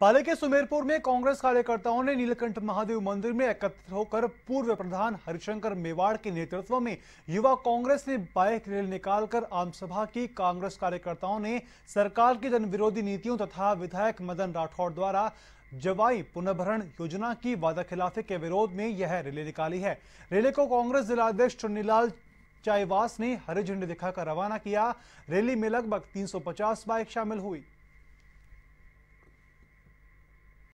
पाले के सुमेरपुर में कांग्रेस कार्यकर्ताओं ने नीलकंठ महादेव मंदिर में एकत्रित होकर पूर्व प्रधान हरिशंकर मेवाड़ के नेतृत्व में युवा कांग्रेस ने बाइक रैली निकालकर आम सभा की कांग्रेस कार्यकर्ताओं ने सरकार की जनविरोधी नीतियों तथा विधायक मदन राठौड़ द्वारा जवाई पुनर्भरण योजना की वादा खिलाफे के विरोध में यह रैली निकाली है रैली को कांग्रेस जिलाध्यक्ष चुन्नीलाल चाईवास ने हरी झंडी दिखाकर रवाना किया रैली में लगभग 350 बाइक शामिल हुई